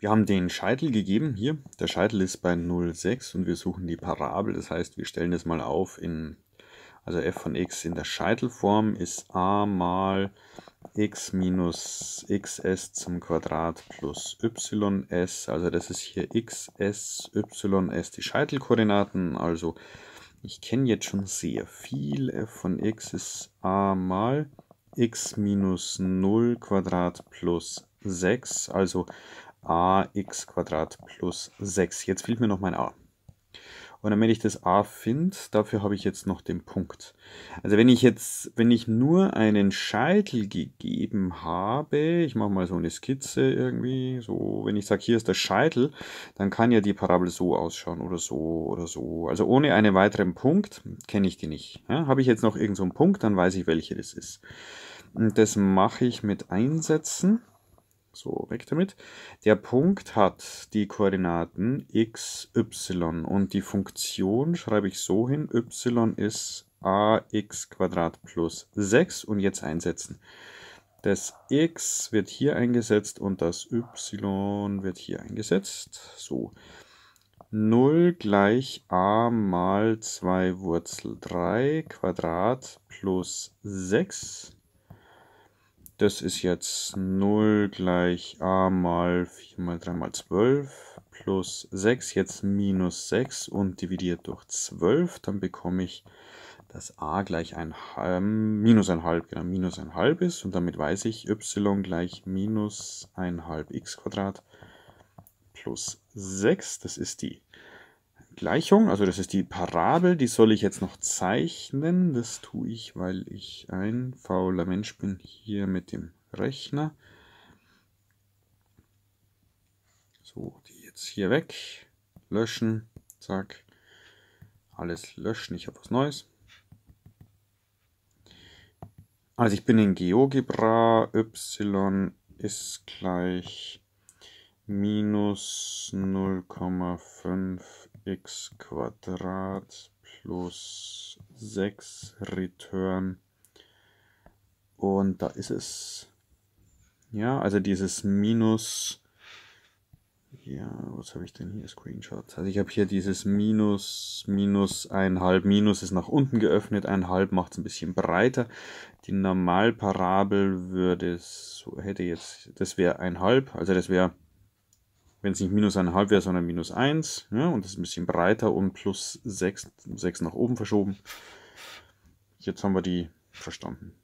Wir haben den Scheitel gegeben hier. Der Scheitel ist bei 0,6 und wir suchen die Parabel. Das heißt, wir stellen das mal auf in, also f von x in der Scheitelform ist a mal x minus xs zum Quadrat plus ys. Also das ist hier xs, ys, die Scheitelkoordinaten. Also ich kenne jetzt schon sehr viel. f von x ist a mal x minus 0 Quadrat plus 6. Also ax Quadrat plus 6. Jetzt fehlt mir noch mein a. Und damit ich das a finde, dafür habe ich jetzt noch den Punkt. Also wenn ich jetzt, wenn ich nur einen Scheitel gegeben habe, ich mache mal so eine Skizze irgendwie, so, wenn ich sage, hier ist der Scheitel, dann kann ja die Parabel so ausschauen oder so oder so. Also ohne einen weiteren Punkt kenne ich die nicht. Ja, habe ich jetzt noch irgendeinen so Punkt, dann weiß ich, welcher das ist. Und das mache ich mit Einsätzen. So, weg damit. Der Punkt hat die Koordinaten x, y und die Funktion schreibe ich so hin, y ist ax plus 6 und jetzt einsetzen. Das x wird hier eingesetzt und das y wird hier eingesetzt. So, 0 gleich a mal 2 Wurzel 3 Quadrat plus 6 das ist jetzt 0 gleich a mal 4 mal 3 mal 12 plus 6, jetzt minus 6 und dividiert durch 12, dann bekomme ich, dass a gleich ein, ähm, minus ein halb, genau, minus ein halb ist und damit weiß ich, y gleich minus ein halb x Quadrat plus 6, das ist die Gleichung, also das ist die Parabel, die soll ich jetzt noch zeichnen. Das tue ich, weil ich ein fauler Mensch bin hier mit dem Rechner. So, die jetzt hier weg. Löschen. Zack. Alles löschen. Ich habe was Neues. Also ich bin in GeoGebra. Y ist gleich minus 0,5x Quadrat plus 6 return und da ist es ja also dieses minus ja was habe ich denn hier Screenshots also ich habe hier dieses minus minus einhalb minus ist nach unten geöffnet einhalb macht es ein bisschen breiter die Normalparabel würde es, hätte jetzt das wäre einhalb also das wäre wenn es nicht minus 1,5 wäre, sondern minus 1. Ja, und das ist ein bisschen breiter und plus 6, sechs nach oben verschoben. Jetzt haben wir die verstanden.